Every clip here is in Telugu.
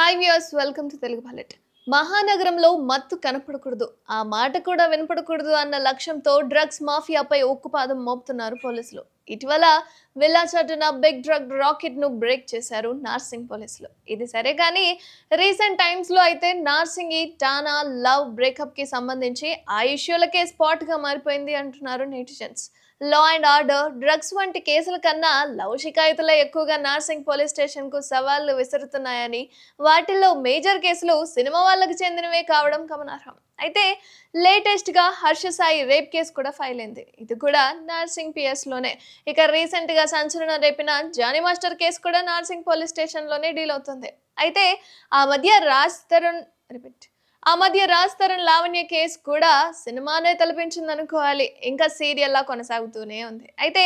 hi views welcome to Telugu bullet మహానగరంలో మత్తు కనపడకూడదు ఆ మాట కూడా వినపడకూడదు అన్న లక్ష్యంతో డ్రగ్స్ మాఫియాపై ఉక్కుపాదం మోపుతున్నారు పోలీసులు ఇటీవల విల్లాచాటున బిగ్ డ్రగ్ రాకెట్ను బ్రేక్ చేశారు నార్సింగ్ పోలీసులు ఇది సరే కానీ రీసెంట్ టైమ్స్లో అయితే నార్సింగ్ ఈ టానా లవ్ బ్రేకప్కి సంబంధించి ఆ ఇష్యూలకే స్పాట్గా మారిపోయింది అంటున్నారు netizens law and order drugs వంటి కేసుల కన్నా లవ్ షికాయతులే ఎక్కువగా నార్సింగ్ పోలీస్ స్టేషన్కు సవాళ్లు విసురుతున్నాయని వాటిల్లో మేజర్ కేసులు సినిమా వాళ్ళకు చెందినవే కావడం గమనార్హం అయితే లేటెస్ట్గా హర్ష సాయి రేప్ కేసు కూడా ఫైల్ అయింది ఇది కూడా నార్సింగ్ లోనే ఇక రీసెంట్గా సంచలనం రేపిన జానీ మాస్టర్ కేసు కూడా నార్సింగ్ పోలీస్ స్టేషన్లోనే డీల్ అవుతుంది అయితే ఆ మధ్య రాజ్ తరుణ్ రిపీట్ ఆ మధ్య రాజ్ తరుణ్ లావణ్య కేసు కూడా సినిమానే తలపించింది అనుకోవాలి ఇంకా సీరియల్లా కొనసాగుతూనే ఉంది అయితే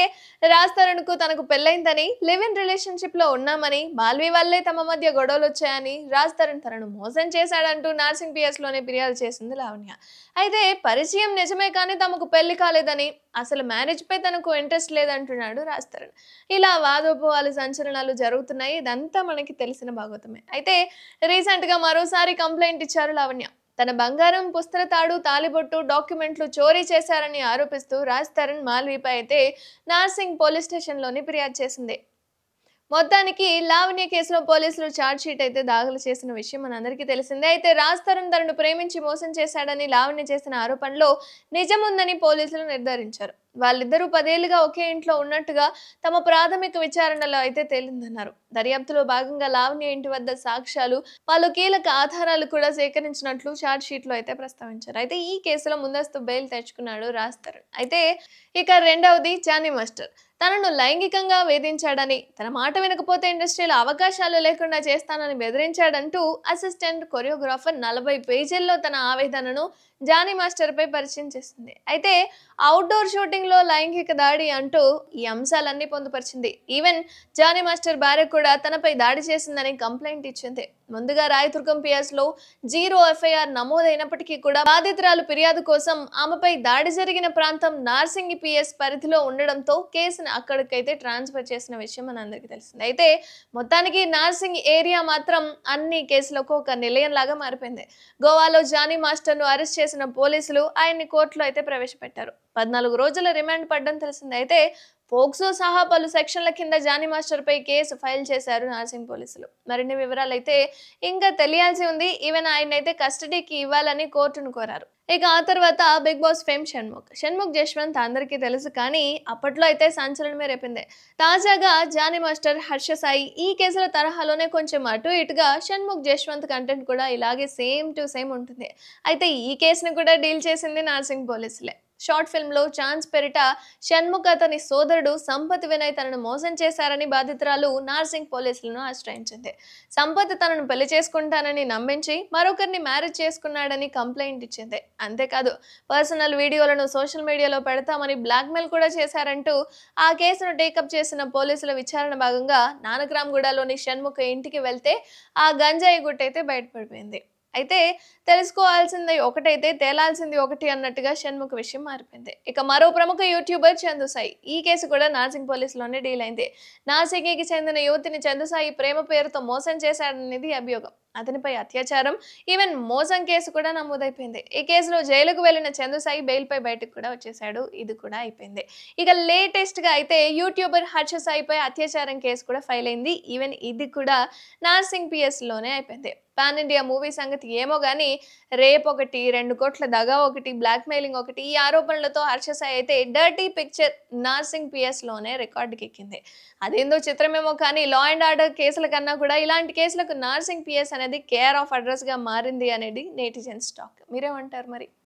రాజ్ తరుణ్కు తనకు పెళ్ళైందని లివ్ ఇన్ రిలేషన్షిప్లో ఉన్నామని మాల్వి వల్లే తమ మధ్య గొడవలు వచ్చాయని రాజ్ తరుణ్ తనను మోసం చేశాడంటూ నర్సింగ్ లోనే ఫిర్యాదు చేసింది లావణ్య అయితే పరిచయం నిజమే కానీ తమకు పెళ్లి కాలేదని అసలు మ్యారేజ్ పై తనకు ఇంట్రెస్ట్ లేదంటున్నాడు రాస్తారు ఇలా వాదోపవాలు సంచలనాలు జరుగుతున్నాయి ఇదంతా మనకి తెలిసిన భాగవతమే అయితే రీసెంట్గా మరోసారి కంప్లైంట్ ఇచ్చారు లావణ్య తన బంగారం తాడు తాలిబొట్టు డాక్యుమెంట్లు చోరీ చేశారని ఆరోపిస్తూ రాజ్ తరణ్ మాల్వీపై అయితే నార్సింగ్ పోలీస్ స్టేషన్లోని ఫిర్యాదు చేసింది మొత్తానికి లావణ్య కేసులో పోలీసులు షీట్ అయితే దాఖలు చేసిన విషయం మనందరికీ తెలిసిందే అయితే రాజ్ తరుణ్ తనను ప్రేమించి మోసం చేశాడని లావణ్య చేసిన ఆరోపణలో నిజముందని పోలీసులు నిర్ధారించారు వాళ్ళిద్దరూ పదేళ్లుగా ఒకే ఇంట్లో ఉన్నట్టుగా తమ ప్రాథమిక విచారణలో అయితే తేలిందన్నారు దర్యాప్తులో భాగంగా లావణ్య ఇంటి వద్ద సాక్ష్యాలు పలు కీలక ఆధారాలు కూడా సేకరించినట్లు షీట్లో అయితే ప్రస్తావించారు అయితే ఈ కేసులో ముందస్తు బెయిల్ తెచ్చుకున్నాడు రాజ్ అయితే ఇక రెండవది జానీ మాస్టర్ తనను లైంగికంగా వేధించాడని తన మాట వినకపోతే ఇండస్ట్రీలో అవకాశాలు లేకుండా చేస్తానని బెదిరించాడంటూ అసిస్టెంట్ కొరియోగ్రాఫర్ నలభై పేజీల్లో తన ఆవేదనను జానీ మాస్టర్పై పరిచయం చేసింది అయితే అవుట్డోర్ షూటింగ్లో లైంగిక దాడి అంటూ ఈ అంశాలన్నీ పొందుపరిచింది ఈవెన్ జానీ మాస్టర్ భార్య కూడా తనపై దాడి చేసిందని కంప్లైంట్ ఇచ్చింది ముందుగా రాయదుర్గం పిఎస్లో జీరో ఎఫ్ఐఆర్ నమోదైనప్పటికీ కూడా బాధితురాలు ఫిర్యాదు కోసం ఆమెపై దాడి జరిగిన ప్రాంతం నార్సింగి పిఎస్ పరిధిలో ఉండడంతో కేసును అక్కడికైతే ట్రాన్స్ఫర్ చేసిన విషయం మనందరికీ తెలిసింది అయితే మొత్తానికి నార్సింగ్ ఏరియా మాత్రం అన్ని కేసులకు ఒక నిలయం లాగా మారిపోయింది గోవాలో జానీ మాస్టర్ను అరెస్ట్ చేసిన పోలీసులు ఆయన్ని కోర్టులో అయితే ప్రవేశపెట్టారు పద్నాలుగు రోజుల రిమాండ్ పడ్డం తెలిసింది అయితే పోక్సో సహా పలు సెక్షన్ల కింద జానీ మాస్టర్పై కేసు ఫైల్ చేశారు నర్సింగ్ పోలీసులు మరిన్ని వివరాలు అయితే ఇంకా తెలియాల్సి ఉంది ఈవెన్ ఆయనైతే కస్టడీకి ఇవ్వాలని కోర్టును కోరారు ఇక ఆ తర్వాత Big Boss fame Shanmukh Shanmukh Jaswanth అందరికీ తెలుసు కానీ అప్పట్లో అయితే సంచలనమే రేపిందే తాజాగా జానీ మాస్టర్ హర్ష సాయి ఈ కేసుల తరహాలోనే కొంచెం అటు ఇటుగా షణ్ముఖ్ జశ్వంత్ కంటెంట్ కూడా ఇలాగే సేమ్ టు సేమ్ ఉంటుంది అయితే ఈ కేసును కూడా డీల్ చేసింది నర్సింగ్ పోలీసులే షార్ట్ ఫిల్మ్లో ఛాన్స్ పెరిట షణ్ముఖ అతని సోదరుడు సంపత్ వినయ్ తనను మోసం చేశారని బాధితురాలు నార్సింగ్ పోలీసులను ఆశ్రయించింది సంపత్ తనను పెళ్లి చేసుకుంటానని నమ్మించి మరొకరిని మ్యారేజ్ చేసుకున్నాడని కంప్లైంట్ ఇచ్చింది అంతేకాదు పర్సనల్ వీడియోలను సోషల్ మీడియాలో పెడతామని బ్లాక్మెయిల్ కూడా చేశారంటూ ఆ కేసును టేకప్ చేసిన పోలీసుల విచారణ భాగంగా నానగ్రామ్గూడలోని షణ్ముఖ ఇంటికి వెళ్తే ఆ గంజాయి గుట్టయితే బయటపడిపోయింది అయితే తెలుసుకోవాల్సింది ఒకటైతే తేలాల్సింది ఒకటి అన్నట్టుగా షణ్ముఖ విషయం మారిపోయింది ఇక మరో ప్రముఖ యూట్యూబర్ చందుసాయి ఈ కేసు కూడా నాసింగ్ పోలీసులోనే డీల్ అయింది నాసింగికి చెందిన యువతిని చందుసాయి ప్రేమ పేరుతో మోసం చేశాడనేది అభియోగం అతనిపై అత్యాచారం ఈవెన్ మోసం కేసు కూడా నమోదైపోయింది ఈ కేసులో జైలుకు వెళ్లిన చందుసాయి బెయిల్పై బయటకు కూడా వచ్చేశాడు ఇది కూడా అయిపోయింది ఇక లేటెస్ట్గా అయితే యూట్యూబర్ హర్ష సాయిపై అత్యాచారం కేసు కూడా ఫైల్ అయింది ఈవెన్ ఇది కూడా నార్సింగ్ పిఎస్లోనే అయిపోయింది పాన్ ఇండియా మూవీ సంగతి ఏమో కానీ రేప్ ఒకటి రెండు కోట్ల దగా ఒకటి బ్లాక్ మెయిలింగ్ ఒకటి ఈ ఆరోపణలతో హర్షసాయి అయితే డర్టీ పిక్చర్ నార్సింగ్ పిఎస్లోనే రికార్డుకి ఎక్కింది అదేందో చిత్రమేమో కానీ లా అండ్ ఆర్డర్ కేసుల కన్నా కూడా ఇలాంటి కేసులకు నార్సింగ్ పిఎస్ అనేది కేర్ ఆఫ్ అడ్రస్గా మారింది అనేది నేటిజన్స్ టాక్ మీరేమంటారు మరి